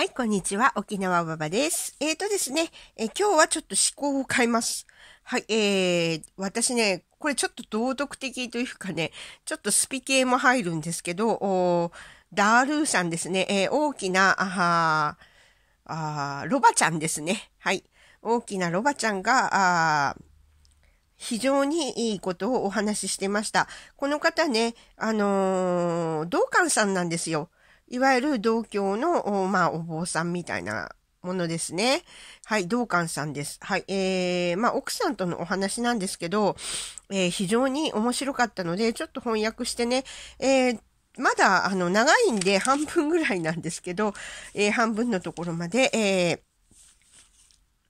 はい、こんにちは。沖縄ばばです。えっ、ー、とですね、えー、今日はちょっと思考を変えます。はい、えー、私ね、これちょっと道徳的というかね、ちょっとスピ系も入るんですけど、おダールーさんですね、えー、大きな、ああロバちゃんですね。はい。大きなロバちゃんが、あ非常にいいことをお話ししてました。この方ね、あのー、道館さんなんですよ。いわゆる同教の、まあ、お坊さんみたいなものですね。はい、道館さんです。はい、えー、まあ、奥さんとのお話なんですけど、えー、非常に面白かったので、ちょっと翻訳してね、えー、まだ、あの、長いんで半分ぐらいなんですけど、えー、半分のところまで、え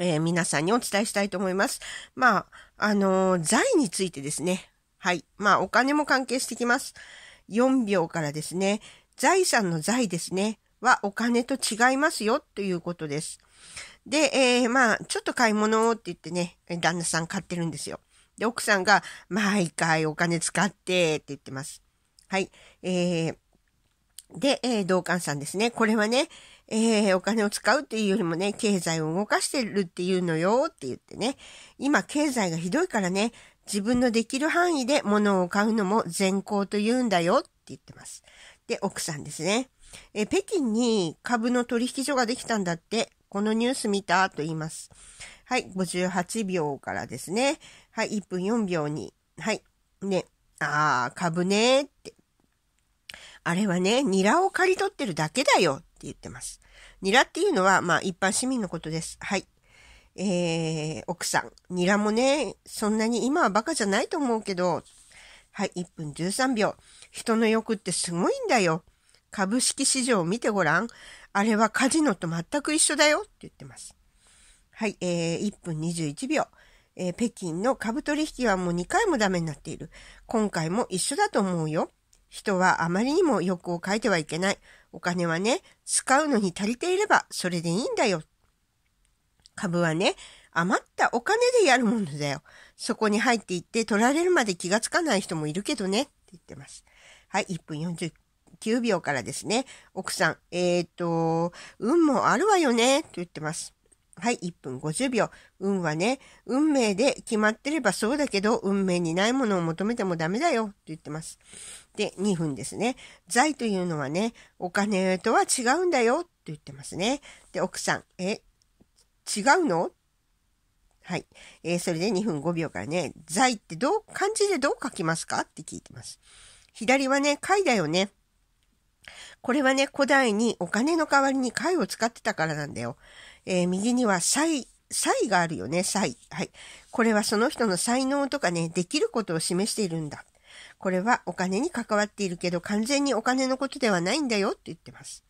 えー、皆さんにお伝えしたいと思います。まあ、あの財についてですね。はい。まあ、お金も関係してきます。4秒からですね。財産の財ですね、はお金と違いますよということです。で、えー、まあ、ちょっと買い物をって言ってね、旦那さん買ってるんですよ。で、奥さんが、毎回お金使ってって言ってます。はい。えー、で、えー、同感さんですね。これはね、えー、お金を使うっていうよりもね、経済を動かしてるっていうのよって言ってね。今、経済がひどいからね、自分のできる範囲で物を買うのも善行と言うんだよって言ってます。で、奥さんですね。え、北京に株の取引所ができたんだって、このニュース見たと言います。はい、58秒からですね。はい、1分4秒に。はい、ね、あー、株ねって。あれはね、ニラを刈り取ってるだけだよって言ってます。ニラっていうのは、まあ、一般市民のことです。はい。えー、奥さん、ニラもね、そんなに今はバカじゃないと思うけど、はい、1分13秒。人の欲ってすごいんだよ。株式市場を見てごらん。あれはカジノと全く一緒だよって言ってます。はい、えー、1分21秒。えー、北京の株取引はもう2回もダメになっている。今回も一緒だと思うよ。人はあまりにも欲を変えてはいけない。お金はね、使うのに足りていればそれでいいんだよ。株はね、余ったお金でやるものだよ。そこに入っていって取られるまで気がつかない人もいるけどねって言ってます。はい、1分49秒からですね。奥さん、えっ、ー、と、運もあるわよねと言ってます。はい、1分50秒。運はね、運命で決まってればそうだけど、運命にないものを求めてもダメだよ、と言ってます。で、2分ですね。財というのはね、お金とは違うんだよ、と言ってますね。で、奥さん、え、違うのはい。えー、それで2分5秒からね、在ってどう、漢字でどう書きますかって聞いてます。左はね、貝だよね。これはね、古代にお金の代わりに貝を使ってたからなんだよ。えー、右には才、才があるよね、才。はい。これはその人の才能とかね、できることを示しているんだ。これはお金に関わっているけど、完全にお金のことではないんだよって言ってます。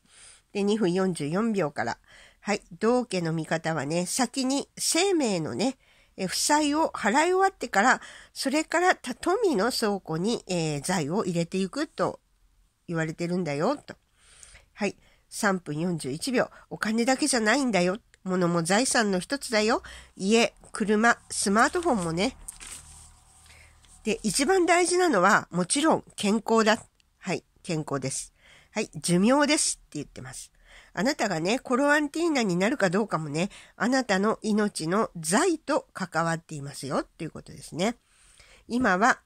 で、2分44秒から、はい、道家の見方はね、先に生命のね、負債を払い終わってから、それから富の倉庫に、えー、財を入れていくと言われてるんだよ、と。はい。3分41秒。お金だけじゃないんだよ。物も財産の一つだよ。家、車、スマートフォンもね。で、一番大事なのは、もちろん健康だ。はい、健康です。はい、寿命ですって言ってます。あなたがね、コロアンティーナになるかどうかもね、あなたの命の財と関わっていますよっていうことですね。今は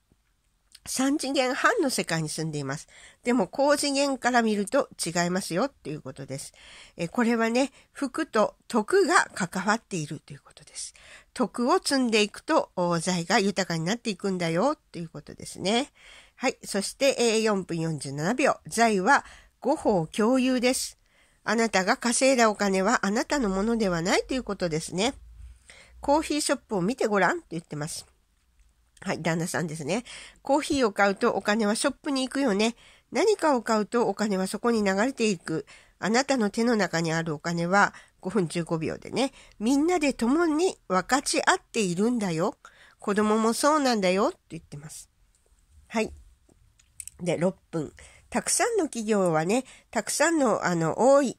3次元半の世界に住んでいます。でも高次元から見ると違いますよっていうことです。えこれはね、福と徳が関わっているということです。徳を積んでいくと財が豊かになっていくんだよということですね。はい。そして、え4分47秒。財は5法共有です。あなたが稼いだお金はあなたのものではないということですね。コーヒーショップを見てごらんと言ってます。はい、旦那さんですね。コーヒーを買うとお金はショップに行くよね。何かを買うとお金はそこに流れていく。あなたの手の中にあるお金は5分15秒でね、みんなで共に分かち合っているんだよ。子供もそうなんだよって言ってます。はい。で、6分。たくさんの企業はね、たくさんの、あの、多い、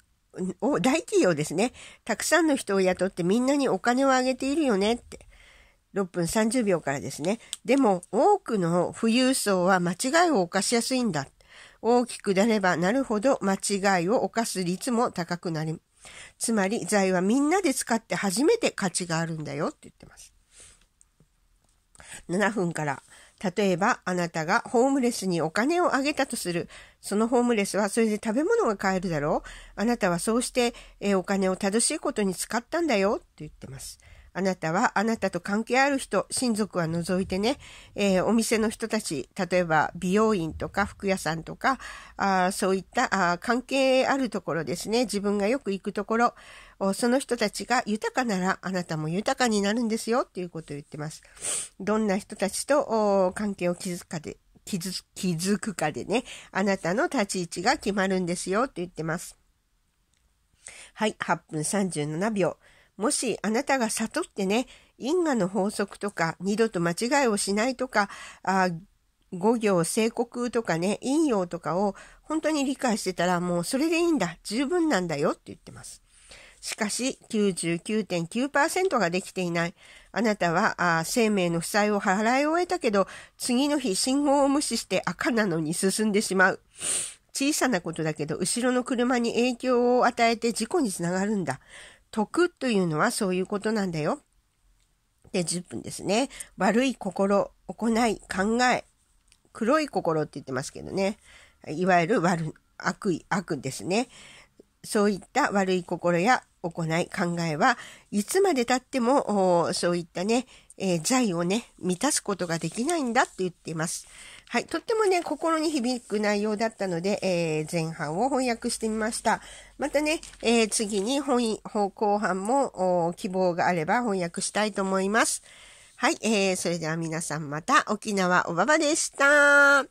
大企業ですね。たくさんの人を雇ってみんなにお金をあげているよねって。6分30秒からですね。でも多くの富裕層は間違いを犯しやすいんだ。大きくなればなるほど間違いを犯す率も高くなる。つまり財はみんなで使って初めて価値があるんだよって言ってます。7分から例えば、あなたがホームレスにお金をあげたとする。そのホームレスはそれで食べ物が買えるだろう。あなたはそうして、えお金を正しいことに使ったんだよ。と言ってます。あなたはあなたと関係ある人、親族は除いてね、えー、お店の人たち、例えば美容院とか服屋さんとか、あそういったあ関係あるところですね、自分がよく行くところ、その人たちが豊かならあなたも豊かになるんですよっていうことを言ってます。どんな人たちと関係を築くかで、気づくかでね、あなたの立ち位置が決まるんですよと言ってます。はい、8分37秒。もしあなたが悟ってね、因果の法則とか、二度と間違いをしないとか、あ五行、聖国とかね、陰陽とかを本当に理解してたらもうそれでいいんだ、十分なんだよって言ってます。しかし99.9%ができていない。あなたはあ生命の負債を払い終えたけど、次の日信号を無視して赤なのに進んでしまう。小さなことだけど、後ろの車に影響を与えて事故につながるんだ。徳というのはそういうことなんだよ。で、10分ですね。悪い心、行い、考え。黒い心って言ってますけどね。いわゆる悪、悪意、悪ですね。そういった悪い心や行い、考えはいつまで経ってもそういったね、えー、財をね、満たすことができないんだって言っています。はい、とってもね、心に響く内容だったので、えー、前半を翻訳してみました。またね、えー、次に本、後半も希望があれば翻訳したいと思います。はい、えー、それでは皆さんまた沖縄おばばでした。